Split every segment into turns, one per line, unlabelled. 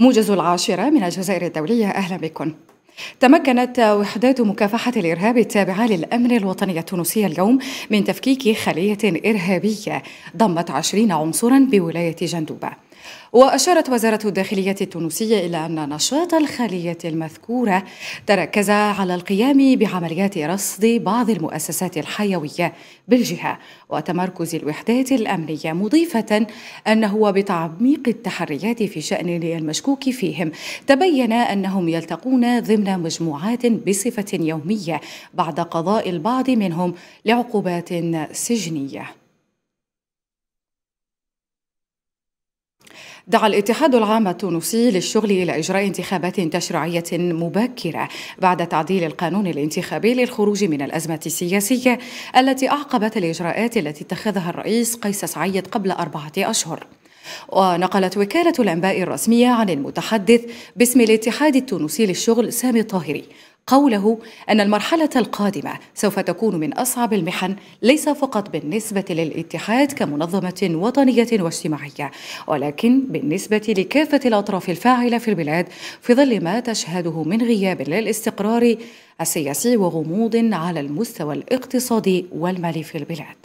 موجز العاشرة من الجزائر الدولية أهلا بكم تمكنت وحدات مكافحة الإرهاب التابعة للأمن الوطني التونسي اليوم من تفكيك خلية إرهابية ضمت عشرين عنصرا بولاية جندوبة وأشارت وزارة الداخلية التونسية إلى أن نشاط الخلية المذكورة تركز على القيام بعمليات رصد بعض المؤسسات الحيوية بالجهة وتمركز الوحدات الأمنية مضيفة أنه بتعميق التحريات في شأن المشكوك فيهم تبين أنهم يلتقون ضمن مجموعات بصفة يومية بعد قضاء البعض منهم لعقوبات سجنية دعا الاتحاد العام التونسي للشغل إلى إجراء انتخابات تشريعية مبكرة بعد تعديل القانون الانتخابي للخروج من الأزمة السياسية التي أعقبت الإجراءات التي اتخذها الرئيس قيس سعيد قبل أربعة أشهر ونقلت وكالة الأنباء الرسمية عن المتحدث باسم الاتحاد التونسي للشغل سامي الطاهري قوله أن المرحلة القادمة سوف تكون من أصعب المحن ليس فقط بالنسبة للاتحاد كمنظمة وطنية واجتماعية ولكن بالنسبة لكافة الأطراف الفاعلة في البلاد في ظل ما تشهده من غياب للاستقرار السياسي وغموض على المستوى الاقتصادي والمالي في البلاد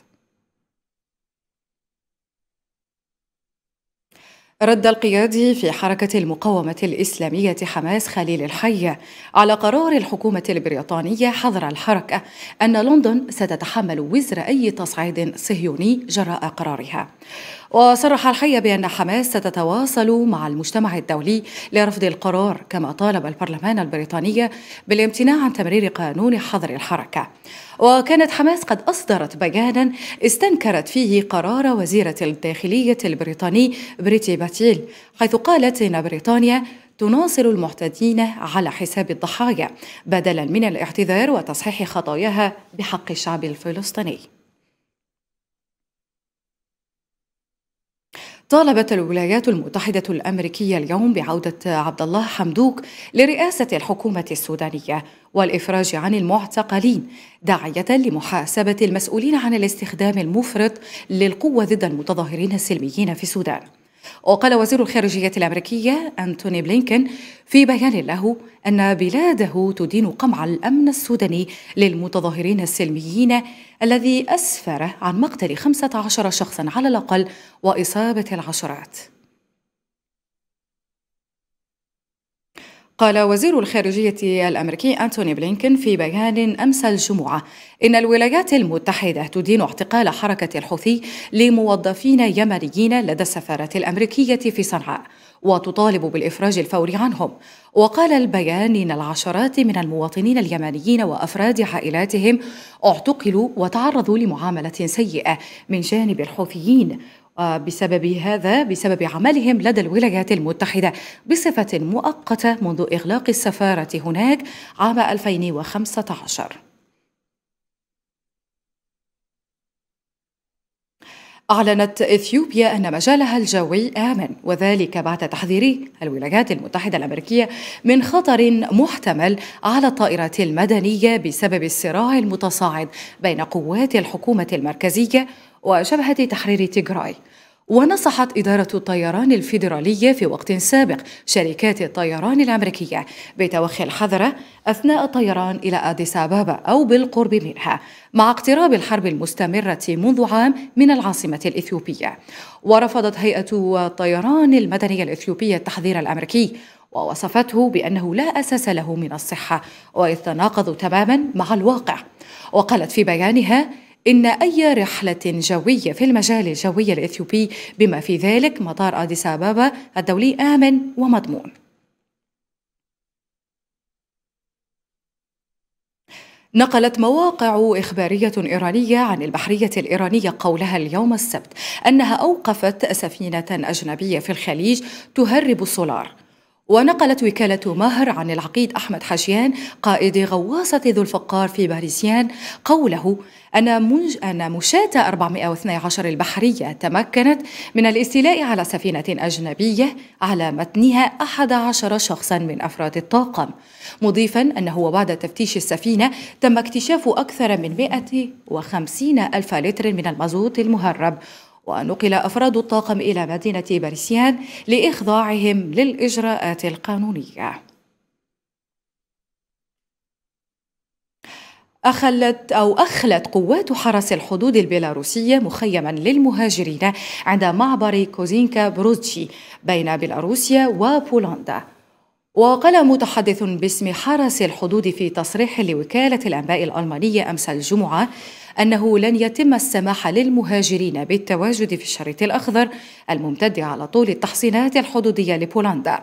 رد القيادي في حركة المقاومة الإسلامية حماس خليل الحي على قرار الحكومة البريطانية حظر الحركة أن لندن ستتحمل وزر أي تصعيد صهيوني جراء قرارها. وصرح الحي بأن حماس ستتواصل مع المجتمع الدولي لرفض القرار كما طالب البرلمان البريطاني بالامتناع عن تمرير قانون حظر الحركة وكانت حماس قد أصدرت بيانا استنكرت فيه قرار وزيرة الداخلية البريطاني بريتي باتيل حيث قالت إن بريطانيا تناصر المعتدين على حساب الضحايا بدلا من الاعتذار وتصحيح خطاياها بحق الشعب الفلسطيني طالبت الولايات المتحدة الأمريكية اليوم بعودة عبد الله حمدوك لرئاسة الحكومة السودانية والإفراج عن المعتقلين داعية لمحاسبة المسؤولين عن الاستخدام المفرط للقوة ضد المتظاهرين السلميين في السودان. وقال وزير الخارجية الأمريكية أنتوني بلينكن في بيان له أن بلاده تدين قمع الأمن السوداني للمتظاهرين السلميين الذي أسفر عن مقتل 15 شخصا على الأقل وإصابة العشرات قال وزير الخارجية الأمريكي أنتوني بلينكن في بيان أمس الجمعة إن الولايات المتحدة تدين اعتقال حركة الحوثي لموظفين يمنيين لدى السفارة الأمريكية في صنعاء وتطالب بالإفراج الفوري عنهم وقال البيان إن العشرات من المواطنين اليمنيين وأفراد عائلاتهم اعتقلوا وتعرضوا لمعاملة سيئة من جانب الحوثيين بسبب هذا بسبب عملهم لدى الولايات المتحدة بصفة مؤقتة منذ إغلاق السفارة هناك عام 2015 أعلنت إثيوبيا أن مجالها الجوي آمن وذلك بعد تحذير الولايات المتحدة الأمريكية من خطر محتمل على الطائرات المدنية بسبب الصراع المتصاعد بين قوات الحكومة المركزية وشبهة تحرير تيغراي ونصحت إدارة الطيران الفيدرالية في وقت سابق شركات الطيران الأمريكية بتوخي الحذر أثناء الطيران إلى أديس أبابا أو بالقرب منها مع اقتراب الحرب المستمرة منذ عام من العاصمة الإثيوبية ورفضت هيئة الطيران المدنية الإثيوبية التحذير الأمريكي ووصفته بأنه لا أساس له من الصحة ويتناقض تماما مع الواقع وقالت في بيانها إن أي رحلة جوية في المجال الجوي الإثيوبي بما في ذلك مطار أديس أبابا الدولي آمن ومضمون نقلت مواقع إخبارية إيرانية عن البحرية الإيرانية قولها اليوم السبت أنها أوقفت سفينة أجنبية في الخليج تهرب السولار ونقلت وكالة ماهر عن العقيد أحمد حاشيان قائد غواصة ذو الفقار في باريسيان قوله أن منج أن مشاة 412 البحرية تمكنت من الاستيلاء على سفينة أجنبية على متنها 11 شخصا من أفراد الطاقم مضيفا أنه وبعد تفتيش السفينة تم اكتشاف أكثر من 150 ألف لتر من المازوت المهرب ونقل أفراد الطاقم إلى مدينة باريسيان لإخضاعهم للإجراءات القانونية أخلت أو أخلت قوات حرس الحدود البيلاروسية مخيما للمهاجرين عند معبر كوزينكا بروتشي بين بيلاروسيا وبولندا وقال متحدث باسم حرس الحدود في تصريح لوكالة الأنباء الألمانية أمس الجمعة أنه لن يتم السماح للمهاجرين بالتواجد في الشريط الأخضر الممتد على طول التحصينات الحدودية لبولندا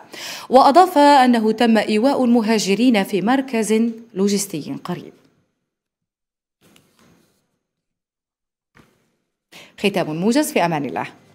وأضاف أنه تم إيواء المهاجرين في مركز لوجستي قريب ختام موجز في أمان الله